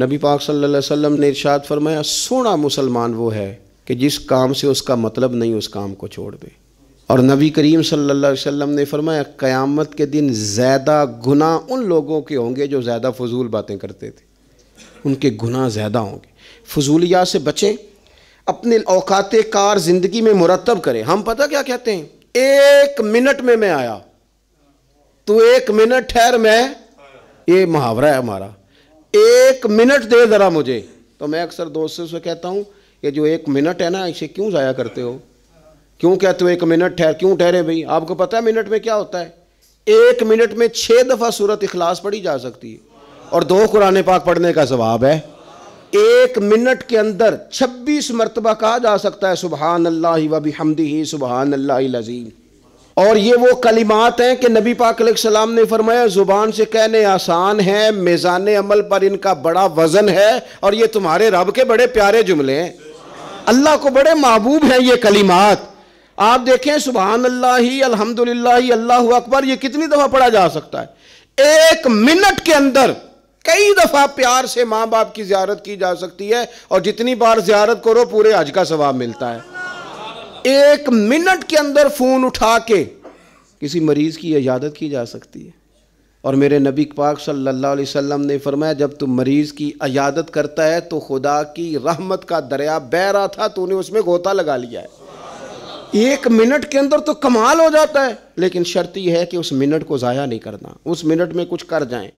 नबी पाक सल्लल्लाहु अलैहि वसल्लम ने इरशाद फरमाया सोना मुसलमान वो है कि जिस काम से उसका मतलब नहीं उस काम को छोड़ दे और नबी करीम सल्लल्लाहु अलैहि वसल्लम ने फरमाया क़यामत के दिन ज़्यादा गुनाह उन लोगों के होंगे जो ज़्यादा फजूल बातें करते थे उनके गुनाह ज़्यादा होंगे फजूलियात से बचें अपने अवकात कार ज़िंदगी में मुरतब करें हम पता क्या कहते हैं एक मिनट में मैं आया तो एक मिनट ठहर मैं ये मुहावरा है हमारा एक मिनट दे ज़रा मुझे तो मैं अक्सर दोस्तों से कहता हूँ ये जो एक मिनट है ना इसे क्यों ज़ाया करते हो क्यों कहते हो एक मिनट ठहर क्यों ठहरे भाई आपको पता है मिनट में क्या होता है एक मिनट में छः दफ़ा सूरत इखलास पढ़ी जा सकती है और दो कुरान पाक पढ़ने का जवाब है एक मिनट के अंदर 26 मरतबा कहा जा सकता है सुबहान अल्लाह वबी हमदी सुबहान अल्लाह लजीम और ये वो कलिमात हैं कि नबी पाक सलाम ने फरमाया ज़ुबान से कहने आसान है मेज़ान अमल पर इनका बड़ा वज़न है और ये तुम्हारे रब के बड़े प्यारे जुमले हैं अल्लाह को बड़े महबूब हैं ये कलिमात आप देखें सुबहान अल्लाह ही अलहमदिल्ला अल्लाह अकबर ये कितनी दफ़ा पढ़ा जा सकता है एक मिनट के अंदर कई दफ़ा प्यार से माँ बाप की ज्यारत की जा सकती है और जितनी बार ज्यारत करो पूरे आज का स्वभाव मिलता है एक मिनट के अंदर फ़ोन उठा के किसी मरीज़ की इजादत की जा सकती है और मेरे नबी पाक सल्लल्लाहु अलैहि वसल्लम ने फरमाया जब तू मरीज़ की अजादत करता है तो खुदा की रहमत का दरिया बह रहा था तूने उसमें गोता लगा लिया है एक मिनट के अंदर तो कमाल हो जाता है लेकिन शर्त यह है कि उस मिनट को ज़ाया नहीं करना उस मिनट में कुछ कर जाएं